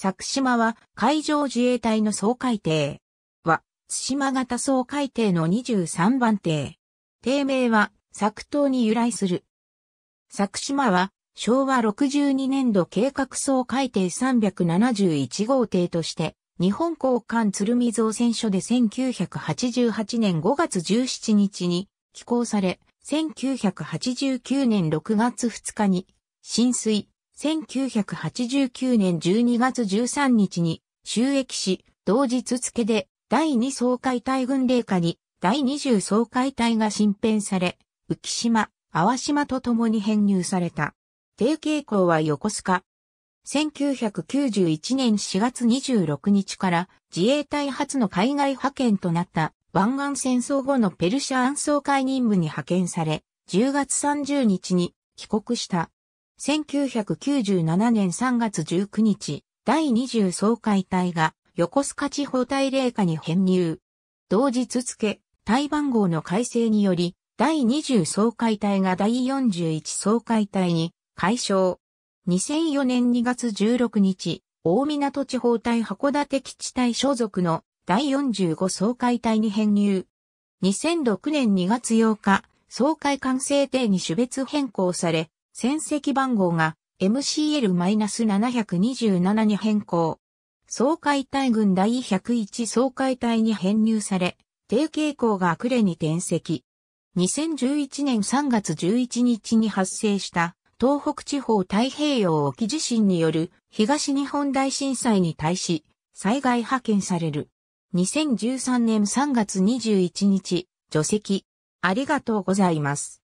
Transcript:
佐久島は海上自衛隊の総海艇は、津島型総海艇の23番艇。艇名は、佐久島に由来する。佐久島は、昭和62年度計画総海艇371号艇として、日本港艦鶴見造船所で1988年5月17日に寄港され、1989年6月2日に浸水、1989年12月13日に収益し、同日付で第2総会隊軍令下に第20総会隊が新編され、浮島、淡島と共に編入された。定傾向は横須賀。1991年4月26日から自衛隊初の海外派遣となった湾岸戦争後のペルシャ暗総会任務に派遣され、10月30日に帰国した。1997年3月19日、第20総会隊が横須賀地方大霊下に編入。同日付、隊番号の改正により、第20総会隊が第41総会隊に解消。2004年2月16日、大港地方隊函館基地隊所属の第45総会隊に編入。2006年2月8日、総会完成定に種別変更され、戦績番号が MCL-727 に変更。総解体軍第101総解体に編入され、低傾向が悪れに転籍。2011年3月11日に発生した東北地方太平洋沖地震による東日本大震災に対し災害派遣される。2013年3月21日、除籍。ありがとうございます。